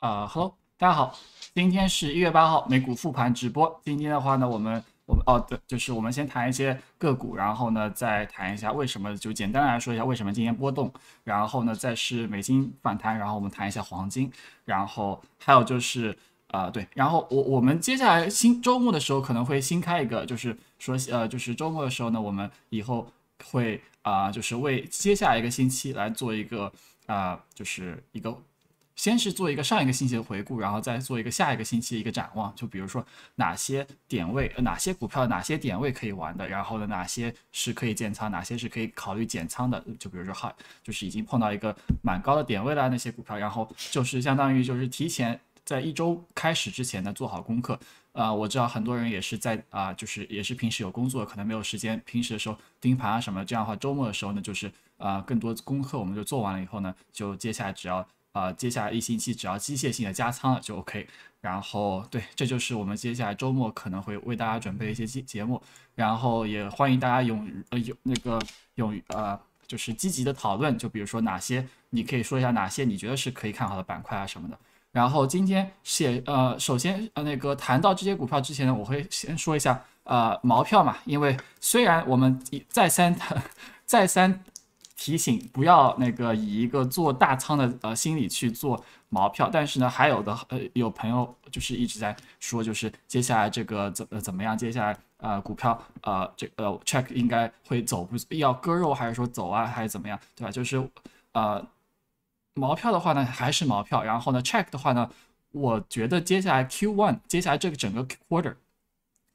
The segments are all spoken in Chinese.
啊，Hello，大家好，今天是一月八号，美股复盘直播。今天的话呢，我们我们哦，对，就是我们先谈一些个股，然后呢再谈一下为什么，就简单来说一下为什么今天波动，然后呢再是美金反弹，然后我们谈一下黄金，然后还有就是啊，对，然后我我们接下来新周末的时候可能会新开一个，就是说呃，就是周末的时候呢，我们以后会啊，就是为接下来一个星期来做一个啊，就是一个。先是做一个上一个星期的回顾，然后再做一个下一个星期的一个展望。就比如说哪些点位，呃，哪些股票，哪些点位可以玩的，然后呢，哪些是可以建仓，哪些是可以考虑减仓的。就比如说哈，就是已经碰到一个蛮高的点位了那些股票，然后就是相当于就是提前在一周开始之前呢做好功课。啊，我知道很多人也是在啊，就是也是平时有工作，可能没有时间，平时的时候盯盘啊什么，这样的话周末的时候呢，就是啊更多功课我们就做完了以后呢，就接下来只要。呃，接下来一星期只要机械性的加仓了就 OK。然后，对，这就是我们接下来周末可能会为大家准备一些节节目。然后也欢迎大家勇呃勇那个勇呃就是积极的讨论，就比如说哪些你可以说一下哪些你觉得是可以看好的板块啊什么的。然后今天写呃首先呃那个谈到这些股票之前，呢，我会先说一下呃毛票嘛，因为虽然我们一再三谈再三。提醒不要那个以一个做大仓的呃心理去做毛票，但是呢，还有的呃有朋友就是一直在说，就是接下来这个怎呃、怎么样？接下来呃股票呃这呃 check 应该会走不？要割肉还是说走啊还是怎么样？对吧？就是呃毛票的话呢还是毛票，然后呢 check 的话呢，我觉得接下来 Q one 接下来这个整个 quarter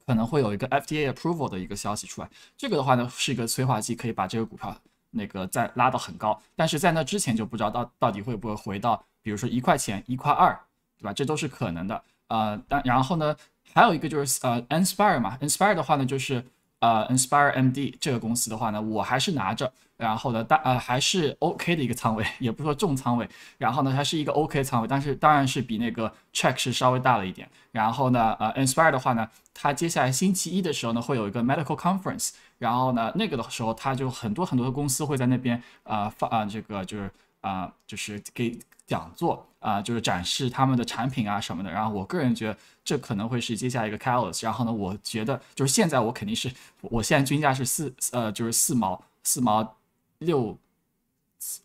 可能会有一个 FDA approval 的一个消息出来，这个的话呢是一个催化剂，可以把这个股票。那个再拉到很高，但是在那之前就不知道到到底会不会回到，比如说一块钱、一块二，对吧？这都是可能的。呃，但然后呢，还有一个就是呃，Inspire 嘛，Inspire 的话呢，就是呃，Inspire MD 这个公司的话呢，我还是拿着。然后呢，但呃还是 OK 的一个仓位，也不说重仓位。然后呢，它是一个 OK 仓位，但是当然是比那个 c h e c k 是稍微大了一点。然后呢，呃，Inspire 的话呢，它接下来星期一的时候呢，会有一个 Medical Conference。然后呢，那个的时候它就很多很多的公司会在那边啊发啊，这个就是啊就是给讲座啊，就是展示他们的产品啊什么的。然后我个人觉得这可能会是接下来一个 c 开奥 s 然后呢，我觉得就是现在我肯定是我现在均价是四呃就是四毛四毛。六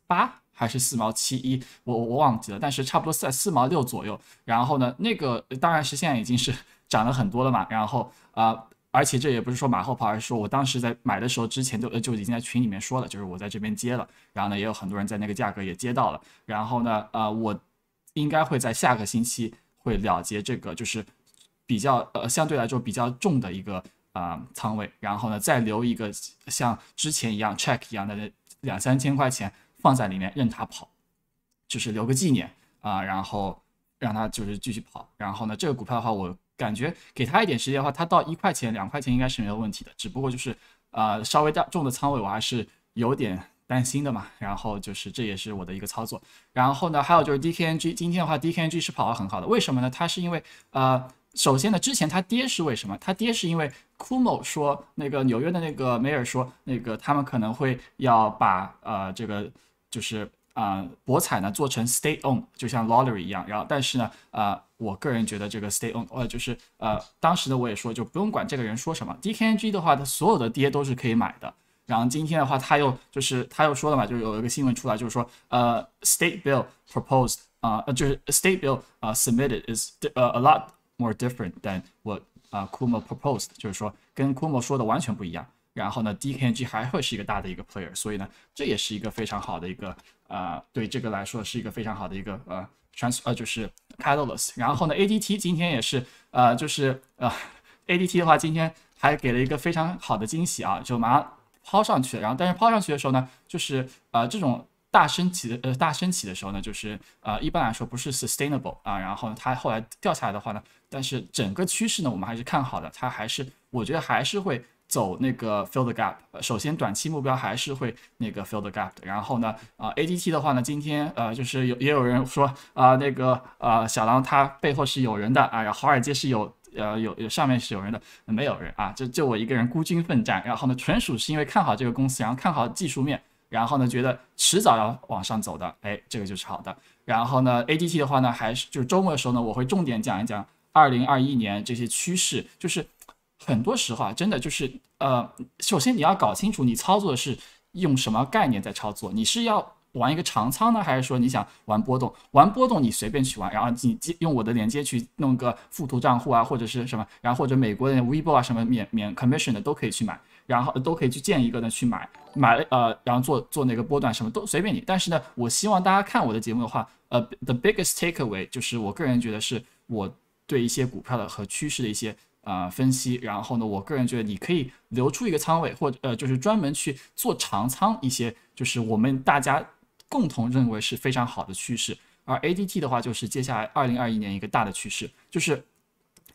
八还是四毛七一，我我忘记了，但是差不多在四毛六左右。然后呢，那个当然是现在已经是 涨了很多了嘛。然后啊，而且这也不是说马后炮，而是说我当时在买的时候之前就就已经在群里面说了，就是我在这边接了。然后呢，也有很多人在那个价格也接到了。然后呢，呃，我应该会在下个星期会了结这个，就是比较呃相对来说比较重的一个啊仓位。然后呢，再留一个像之前一样 check 一样的。两三千块钱放在里面任它跑，就是留个纪念啊，然后让它就是继续跑。然后呢，这个股票的话，我感觉给它一点时间的话，它到一块钱、两块钱应该是没有问题的。只不过就是呃，稍微大重的仓位我还是有点担心的嘛。然后就是这也是我的一个操作。然后呢，还有就是 DKNG，今天的话，DKNG 是跑得很好的。为什么呢？它是因为呃。首先呢，之前它跌是为什么？它跌是因为库某说那个纽约的那个梅尔说那个他们可能会要把呃这个就是啊博彩呢做成 state own，就像 lottery 一样。然后但是呢啊，我个人觉得这个 state own 呃就是呃当时呢我也说就不用管这个人说什么。D K N G 的话，它所有的爹都是可以买的。然后今天的话，他又就是他又说了嘛，就是有一个新闻出来，就是说呃 state bill proposed 啊，呃 state bill 啊 submitted is 呃 a lot。More different than what 啊 k u m o proposed，就是说跟 k u m o 说的完全不一样。然后呢，DKG n 还会是一个大的一个 player，所以呢，这也是一个非常好的一个啊，对这个来说是一个非常好的一个呃，trans 呃就是 catalyst。然后呢，ADT 今天也是呃，就是呃，ADT 的话今天还给了一个非常好的惊喜啊，就马上抛上去。然后但是抛上去的时候呢，就是呃这种。大升起的呃大升起的时候呢，就是呃一般来说不是 sustainable 啊，然后呢它后来掉下来的话呢，但是整个趋势呢我们还是看好的，它还是我觉得还是会走那个 fill the gap。首先短期目标还是会那个 fill the gap 的。然后呢啊 ADT 的话呢，今天呃就是有也有人说啊那个呃小狼他背后是有人的啊，然后华尔街是有呃有有上面是有人的，没有人啊就就我一个人孤军奋战，然后呢纯属是因为看好这个公司，然后看好技术面。然后呢，觉得迟早要往上走的，哎，这个就是好的。然后呢，ADT 的话呢，还是就是周末的时候呢，我会重点讲一讲2021年这些趋势。就是很多时候啊，真的就是呃，首先你要搞清楚你操作是用什么概念在操作。你是要玩一个长仓呢，还是说你想玩波动？玩波动你随便去玩，然后你用我的连接去弄个富途账户啊，或者是什么，然后或者美国的 Weibo 啊什么免免 commission 的都可以去买。然后都可以去建一个呢，去买，买了呃，然后做做那个波段，什么都随便你。但是呢，我希望大家看我的节目的话，呃，the biggest takeaway 就是我个人觉得是我对一些股票的和趋势的一些啊分析。然后呢，我个人觉得你可以留出一个仓位，或者呃，就是专门去做长仓一些，就是我们大家共同认为是非常好的趋势。而 ADT 的话，就是接下来二零二一年一个大的趋势，就是。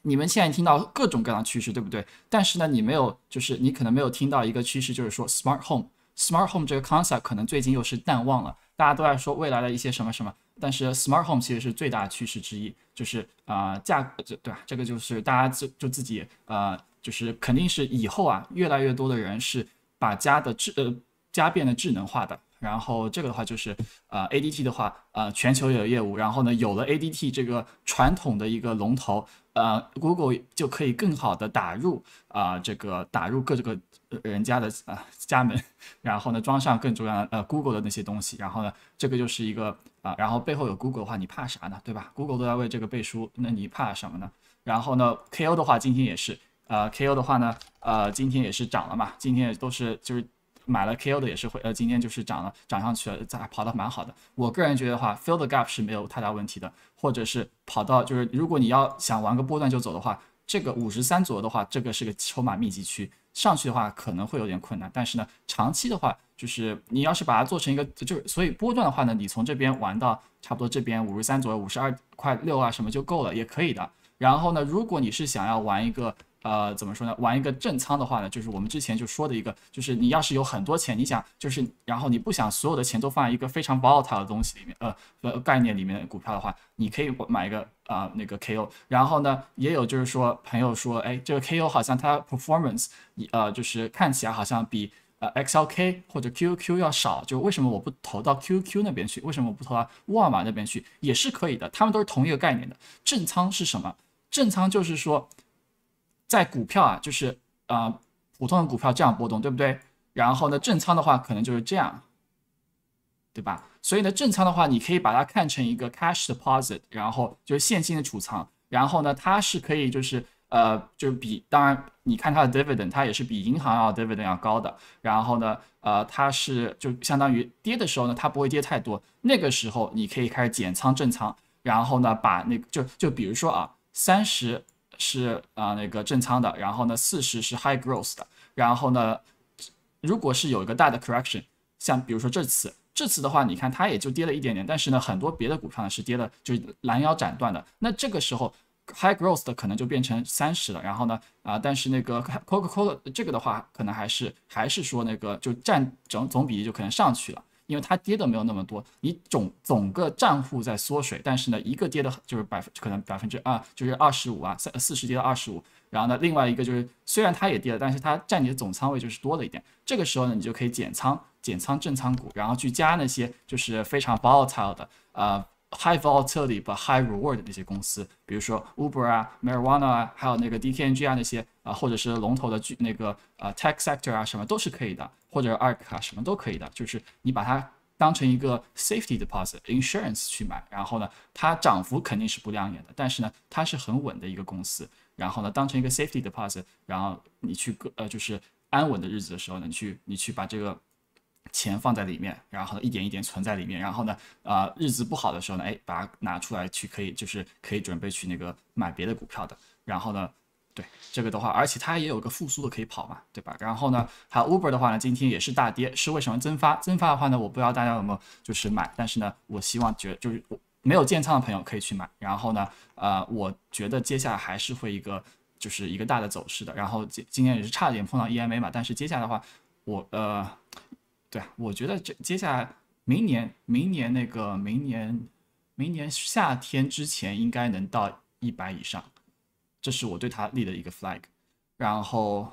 你们现在听到各种各样的趋势，对不对？但是呢，你没有，就是你可能没有听到一个趋势，就是说 smart home。smart home 这个 concept 可能最近又是淡忘了，大家都在说未来的一些什么什么，但是 smart home 其实是最大趋势之一，就是啊，价，格对吧？这个就是大家就就自己，呃，就是肯定是以后啊，越来越多的人是把家的智，呃，家变得智能化的。然后这个的话就是，呃，ADT 的话，呃，全球有业务。然后呢，有了 ADT 这个传统的一个龙头，呃，Google 就可以更好的打入啊，这个打入各这个人家的啊家门。然后呢，装上更重要的呃 Google 的那些东西。然后呢，这个就是一个啊，然后背后有 Google 的话，你怕啥呢？对吧？Google 都在为这个背书，那你怕什么呢？然后呢，KO 的话今天也是，呃，KO 的话呢，呃，今天也是涨了嘛，今天也都是就是。买了 KO 的也是会呃，今天就是涨了，涨上去了，再跑得蛮好的。我个人觉得的话，fill the gap 是没有太大问题的，或者是跑到就是，如果你要想玩个波段就走的话，这个五十三左右的话，这个是个筹码密集区，上去的话可能会有点困难。但是呢，长期的话，就是你要是把它做成一个，就是所以波段的话呢，你从这边玩到差不多这边五十三左右，五十二块六啊什么就够了，也可以的。然后呢，如果你是想要玩一个。呃，怎么说呢？玩一个正仓的话呢，就是我们之前就说的一个，就是你要是有很多钱，你想就是，然后你不想所有的钱都放一个非常 volatile 的东西里面，呃呃，概念里面股票的话，你可以买一个啊那个 KO。然后呢，也有就是说朋友说，哎，这个 KO 好像它 performance，呃，就是看起来好像比呃 XLK 或者 q q 要少，就为什么我不投到 q q 那边去？为什么我不投到沃尔玛那边去？也是可以的，他们都是同一个概念的。正仓是什么？正仓就是说。在股票啊，就是呃普通的股票这样波动，对不对？然后呢，正仓的话可能就是这样，对吧？所以呢，正仓的话，你可以把它看成一个 cash deposit，然后就是现金的储藏。然后呢，它是可以就是呃，就是比当然你看它的 dividend，它也是比银行要 dividend 要高的。然后呢，呃，它是就相当于跌的时候呢，它不会跌太多。那个时候你可以开始减仓正仓，然后呢，把那个就就比如说啊，三十。是啊，那个正仓的，然后呢四十是 high growth 的，然后呢，如果是有一个大的 correction，像比如说这次，这次的话，你看它也就跌了一点点，但是呢很多别的股票呢是跌了，就拦腰斩断的，那这个时候 high growth 的可能就变成三十了，然后呢啊，但是那个 Coca-Cola 这个的话，可能还是还是说那个就占整总比例就可能上去了。因为它跌的没有那么多，你总总个账户在缩水，但是呢，一个跌的就是百分可能百分之二，就是二十五啊，三四十跌到二十五，然后呢，另外一个就是虽然它也跌了，但是它占你的总仓位就是多了一点。这个时候呢，你就可以减仓减仓正仓股，然后去加那些就是非常 volatile 的呃 h i g h volatility but high reward 的那些公司，比如说 Uber 啊、Marijuana 啊，还有那个 d k n g 啊那些啊，或者是龙头的巨那个呃 tech sector 啊什么都是可以的。或者二卡什么都可以的，就是你把它当成一个 safety d e p o s i t insurance 去买，然后呢，它涨幅肯定是不亮眼的，但是呢，它是很稳的一个公司。然后呢，当成一个 safety d e p o s i t 然后你去呃，就是安稳的日子的时候呢，你去你去把这个钱放在里面，然后一点一点存在里面，然后呢，啊，日子不好的时候呢，哎，把它拿出来去可以，就是可以准备去那个买别的股票的。然后呢？对这个的话，而且它也有个复苏的可以跑嘛，对吧？然后呢，还有 Uber 的话呢，今天也是大跌，是为什么？增发，增发的话呢，我不知道大家有没有就是买，但是呢，我希望觉就是没有建仓的朋友可以去买。然后呢，呃，我觉得接下来还是会一个就是一个大的走势的。然后今今天也是差点碰到 EMA 嘛，但是接下来的话，我呃，对啊，我觉得这接下来明年明年那个明年明年夏天之前应该能到一百以上。这是我对它立的一个 flag，然后，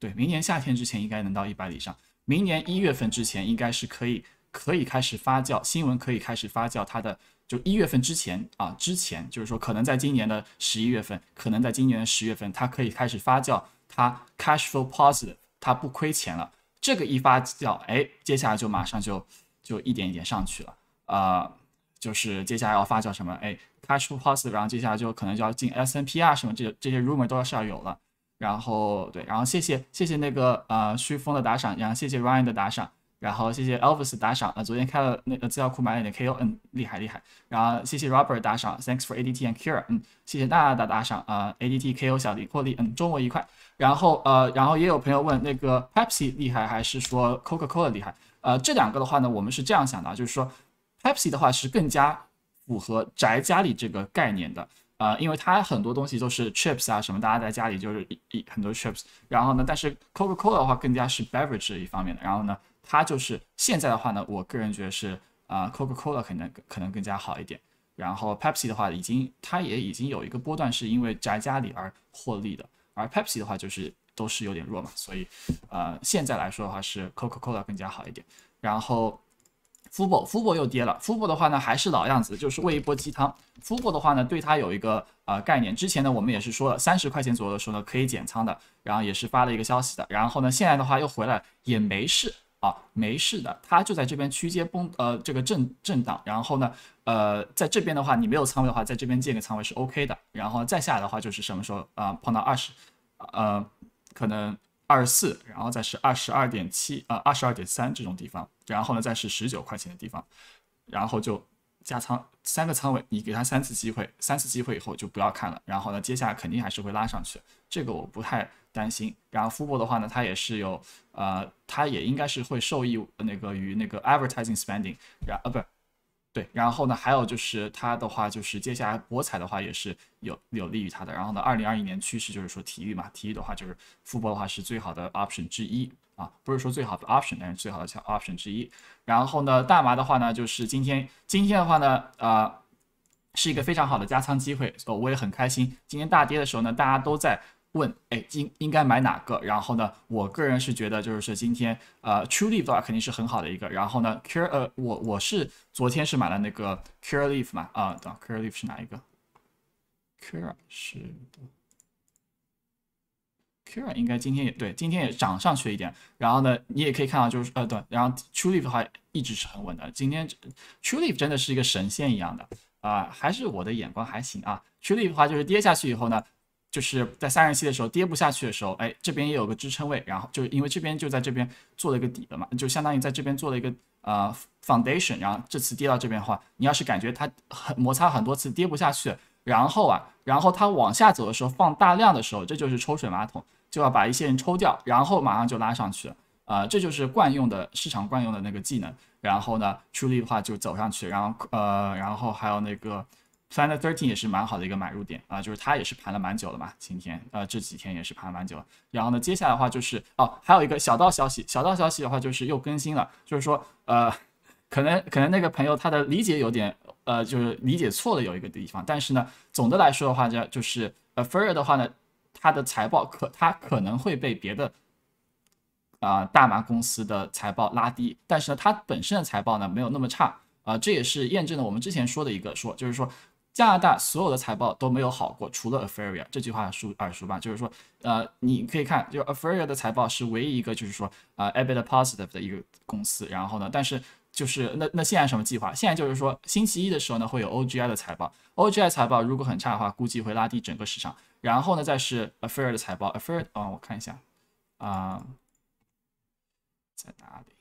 对明年夏天之前应该能到一百以上，明年一月份之前应该是可以可以开始发酵新闻，可以开始发酵它的，就一月份之前啊，之前就是说可能在今年的十一月份，可能在今年的十月份，它可以开始发酵，它 cash flow positive，它不亏钱了，这个一发酵，哎，接下来就马上就就一点一点上去了啊。就是接下来要发酵什么？哎，cash p o r post，然后接下来就可能就要进 SNP 啊什么这这些 rumor 都是要有了。然后对，然后谢谢谢谢那个呃旭峰的打赏，然后谢谢 Ryan 的打赏，然后谢谢 Elvis 打赏啊，昨天开了那个资料库买点的 KO，嗯，厉害厉害。然后谢谢 Robert 打赏，Thanks for ADT and Cure，嗯，谢谢大家的打赏啊，ADT KO 小弟阔利，嗯，周末愉快。然后呃，然后也有朋友问那个 Pepsi 厉害还是说 Coca-Cola 厉害？呃，这两个的话呢，我们是这样想的，就是说。Pepsi 的话是更加符合宅家里这个概念的呃，因为它很多东西都是 chips 啊什么，大家在家里就是一很多 chips。然后呢，但是 Coca-Cola 的话更加是 beverage 一方面的。然后呢，它就是现在的话呢，我个人觉得是啊，Coca-Cola 可能可能更加好一点。然后 Pepsi 的话已经它也已经有一个波段是因为宅家里而获利的，而 Pepsi 的话就是都是有点弱嘛，所以呃现在来说的话是 Coca-Cola 更加好一点。然后。FUBO FUBO 又跌了。FUBO 的话呢，还是老样子，就是喂一波鸡汤。FUBO 的话呢，对它有一个呃概念。之前呢，我们也是说了，三十块钱左右的时候呢，可以减仓的，然后也是发了一个消息的。然后呢，现在的话又回来，也没事啊，没事的。它就在这边区间崩呃，这个震震荡。然后呢，呃，在这边的话，你没有仓位的话，在这边建个仓位是 OK 的。然后再下来的话，就是什么时候啊，碰到二十，呃，可能。二十四，然后再是二十二点七，呃，二十二点三这种地方，然后呢，再是十九块钱的地方，然后就加仓三个仓位，你给他三次机会，三次机会以后就不要看了，然后呢，接下来肯定还是会拉上去，这个我不太担心。然后 FUBO 的话呢，它也是有，呃，它也应该是会受益那个与那个 advertising spending，然呃，啊不。对，然后呢，还有就是它的话，就是接下来博彩的话也是有有利于它的。然后呢，二零二一年趋势就是说体育嘛，体育的话就是复播的话是最好的 option 之一啊，不是说最好的 option，但是最好的 option 之一。然后呢，大麻的话呢，就是今天今天的话呢，呃，是一个非常好的加仓机会，所以我也很开心。今天大跌的时候呢，大家都在。问，哎，应应该买哪个？然后呢，我个人是觉得，就是说今天，呃，True Leaf 肯定是很好的一个。然后呢，Care 呃，我我是昨天是买了那个 Care Leaf 嘛，啊，等 Care Leaf 是哪一个？Care 是的，Care 应该今天也对，今天也涨上去一点。然后呢，你也可以看到，就是呃，对，然后 True Leaf 的话一直是很稳的。今天 True Leaf 真的是一个神仙一样的啊，还是我的眼光还行啊。True Leaf 的话就是跌下去以后呢。就是在散热期的时候跌不下去的时候，哎，这边也有个支撑位，然后就因为这边就在这边做了一个底的嘛，就相当于在这边做了一个呃 foundation，然后这次跌到这边的话，你要是感觉它很摩擦很多次跌不下去，然后啊，然后它往下走的时候放大量的时候，这就是抽水马桶就要把一些人抽掉，然后马上就拉上去，呃，这就是惯用的市场惯用的那个技能，然后呢出力的话就走上去，然后呃，然后还有那个。Final t h i r t e e n 也是蛮好的一个买入点啊，就是它也是盘了蛮久了嘛，今天啊这几天也是盘了蛮久了。然后呢，接下来的话就是哦，还有一个小道消息，小道消息的话就是又更新了，就是说呃，可能可能那个朋友他的理解有点呃，就是理解错了有一个地方。但是呢，总的来说的话，叫就是 a 呃，i r 的话呢，他的财报可他可能会被别的啊大麻公司的财报拉低，但是呢，他本身的财报呢没有那么差啊，这也是验证了我们之前说的一个说，就是说。加拿大所有的财报都没有好过，除了 Afreria。这句话熟耳熟吧？就是说，呃，你可以看，就是 Afreria 的财报是唯一一个，就是说啊，EBIT Positive 的一个公司。然后呢，但是就是那那现在什么计划？现在就是说星期一的时候呢，会有 o g i 的财报。o g i 财报如果很差的话，估计会拉低整个市场。然后呢，再是 Afreria 的财报。Afreria，啊，我看一下，啊，在哪里？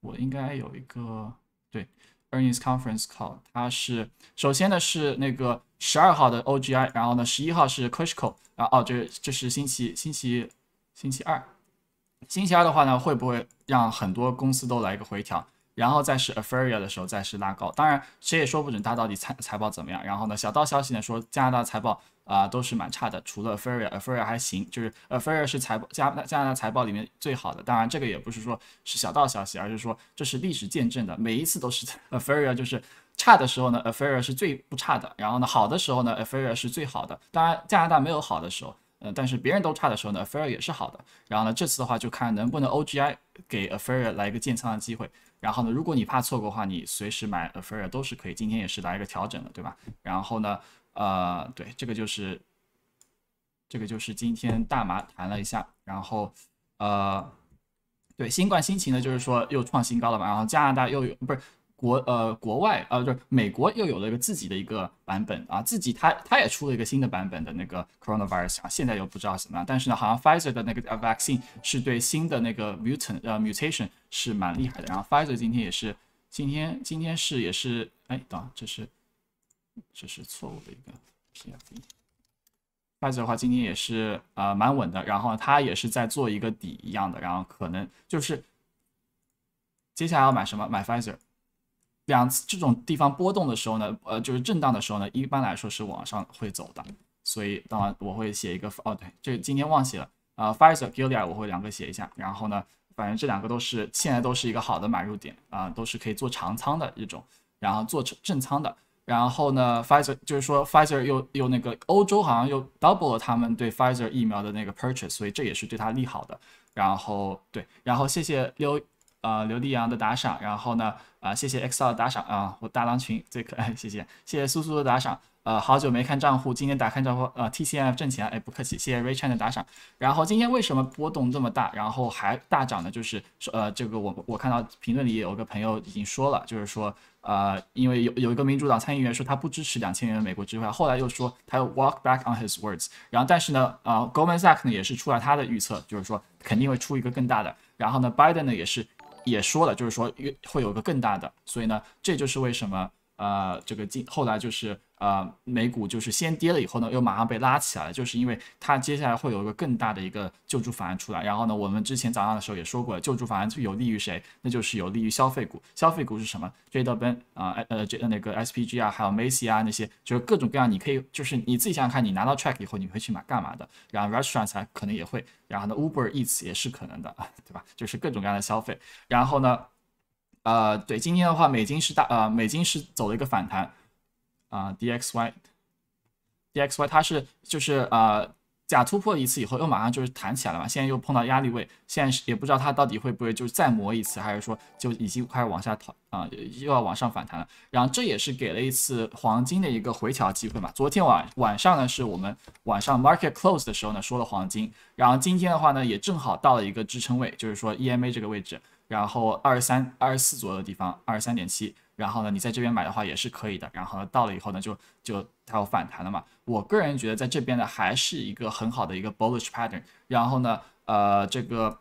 我应该有一个对。earnings conference call，它是首先呢是那个十二号的 o g i 然后呢十一号是 c u s h c o 然后哦这这是星期星期星期二，星期二的话呢会不会让很多公司都来一个回调？然后再是 Affairia 的时候，再是拉高。当然，谁也说不准它到底财财报怎么样。然后呢，小道消息呢说加拿大财报啊都是蛮差的，除了 Affairia，Affairia 还行。就是 Affairia 是财加加拿大财报里面最好的。当然，这个也不是说是小道消息，而是说这是历史见证的，每一次都是 Affairia 就是差的时候呢，Affairia 是最不差的。然后呢，好的时候呢，Affairia 是最好的。当然，加拿大没有好的时候，嗯，但是别人都差的时候呢，Affairia 也是好的。然后呢，这次的话就看能不能 O G I 给 Affairia 来一个建仓的机会。然后呢，如果你怕错过的话，你随时买 a f a i r 都是可以。今天也是来一个调整的，对吧？然后呢，呃，对，这个就是，这个就是今天大麻谈了一下。然后，呃，对，新冠新情呢，就是说又创新高了嘛。然后加拿大又有不是？国呃，国外呃，就是美国又有了一个自己的一个版本啊，自己它它也出了一个新的版本的那个 coronavirus，啊，现在又不知道什么，样，但是呢，好像 Pfizer 的那个 vaccine 是对新的那个 mutant 呃 mutation 是蛮厉害的，然后 Pfizer 今天也是今天今天是也是哎，等，这是这是错误的一个 p f e f i z e r 的话今天也是呃蛮稳的，然后它也是在做一个底一样的，然后可能就是接下来要买什么，买 Pfizer。两次这种地方波动的时候呢，呃，就是震荡的时候呢，一般来说是往上会走的，所以当然我会写一个哦，对，这今天忘写了啊，Pfizer, g i l e a 我会两个写一下，然后呢，反正这两个都是现在都是一个好的买入点啊，都是可以做长仓的一种，然后做正仓的，然后呢，Pfizer 就是说 Pfizer 又又那个欧洲好像又 double 了他们对 Pfizer 疫苗的那个 purchase，所以这也是对它利好的，然后对，然后谢谢刘。啊，刘立阳的打赏，然后呢，啊，谢谢 X l 的打赏啊，我大狼群最可爱，谢谢，谢谢苏苏的打赏，呃，好久没看账户，今天打开账户，呃，T C f 挣钱，哎，不客气，谢谢 Richard 的打赏，然后今天为什么波动这么大，然后还大涨呢？就是说，呃，这个我我看到评论里有个朋友已经说了，就是说，呃，因为有有一个民主党参议员说他不支持两千元美国支票，后来又说他又 walk back on his words，然后但是呢，啊，Goldman Sachs 呢也是出来他的预测，就是说肯定会出一个更大的，然后呢，Biden 呢也是。也说了，就是说会会有个更大的，所以呢，这就是为什么。呃，这个今后来就是呃，美股就是先跌了以后呢，又马上被拉起来了，就是因为它接下来会有一个更大的一个救助法案出来。然后呢，我们之前早上的时候也说过，救助法案最有利于谁？那就是有利于消费股。消费股是什么？Jedben 啊，呃这那个 SPG 啊，还有 Macy 啊，那些就是各种各样。你可以就是你自己想想看，你拿到 Track 以后你会去买干嘛的？然后 Restaurants 可能也会，然后呢 Uber Eats 也是可能的啊，对吧？就是各种各样的消费。然后呢？呃，对，今天的话，美金是大，呃，美金是走了一个反弹，啊，DXY，DXY 它是就是呃。假突破一次以后，又马上就是弹起来了嘛。现在又碰到压力位，现在是也不知道它到底会不会就是再磨一次，还是说就已经开始往下逃啊，又要往上反弹了。然后这也是给了一次黄金的一个回调机会嘛。昨天晚晚上呢，是我们晚上 market close 的时候呢说了黄金，然后今天的话呢也正好到了一个支撑位，就是说 EMA 这个位置，然后二十三、二十四左右的地方，二十三点七。然后呢，你在这边买的话也是可以的。然后到了以后呢，就就它有反弹了嘛。我个人觉得在这边呢，还是一个很好的一个 bullish pattern。然后呢，呃，这个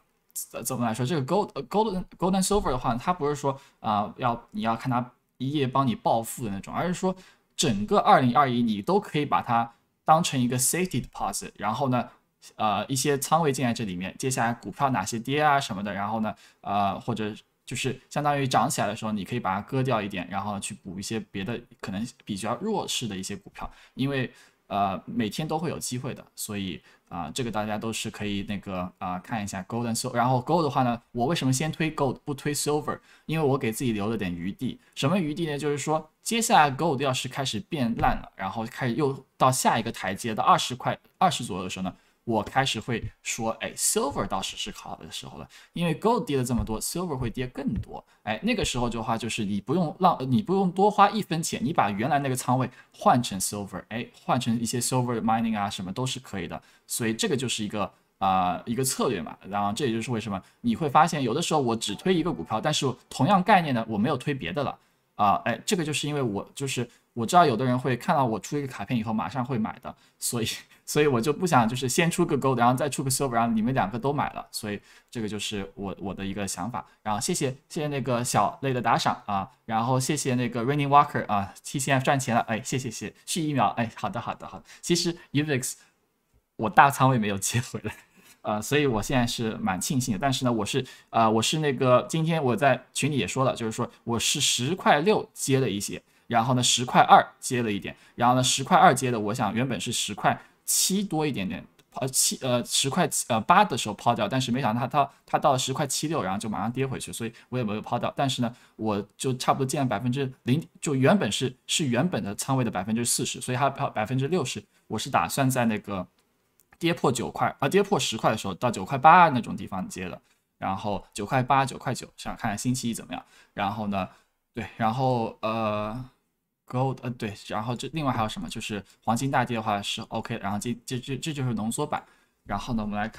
怎么来说？这个 gold gold gold e n silver 的话，它不是说啊，要你要看它一夜帮你暴富的那种，而是说整个二零二一你都可以把它当成一个 safety e p o s t 然后呢，呃，一些仓位进在这里面，接下来股票哪些跌啊什么的，然后呢，呃，或者。就是相当于涨起来的时候，你可以把它割掉一点，然后去补一些别的可能比较弱势的一些股票，因为呃每天都会有机会的，所以啊这个大家都是可以那个啊看一下 gold and silver，然后 gold 的话呢，我为什么先推 gold 不推 silver？因为我给自己留了点余地，什么余地呢？就是说接下来 gold 要是开始变烂了，然后开始又到下一个台阶到二十块二十左右的时候呢？我开始会说，哎，silver 到时是好的时候了，因为 gold 跌了这么多，silver 会跌更多，哎，那个时候的话就是你不用浪，你不用多花一分钱，你把原来那个仓位换成 silver，哎，换成一些 silver mining 啊什么都是可以的，所以这个就是一个啊一个策略嘛，然后这也就是为什么你会发现有的时候我只推一个股票，但是同样概念呢，我没有推别的了，啊，哎，这个就是因为我就是。我知道有的人会看到我出一个卡片以后马上会买的，所以，所以我就不想就是先出个 gold，然后再出个 silver，然后你们两个都买了，所以这个就是我我的一个想法。然后谢谢谢谢那个小类的打赏啊，然后谢谢那个 Rainy Walker 啊 t c 赚钱了，哎，谢谢谢续一秒，哎，好的好的好的，其实 Uvex 我大仓位没有接回来，呃，所以我现在是蛮庆幸的，但是呢，我是呃我是那个今天我在群里也说了，就是说我是十块六接了一些。然后呢，十块二接了一点，然后呢，十块二接的，我想原本是十块七多一点点，呃七呃十块呃八的时候抛掉，但是没想到它它它到了十块七六，然后就马上跌回去，所以我也没有抛掉。但是呢，我就差不多建百分之零，就原本是是原本的仓位的百分之四十，所以它抛百分之六十，我是打算在那个跌破九块，呃跌破十块的时候到九块八那种地方接的。然后九块八、九块九，想看看星期一怎么样。然后呢，对，然后呃。gold，呃对，然后这另外还有什么？就是黄金大跌的话是 OK 然后这这这这就是浓缩版。然后呢，我们来看。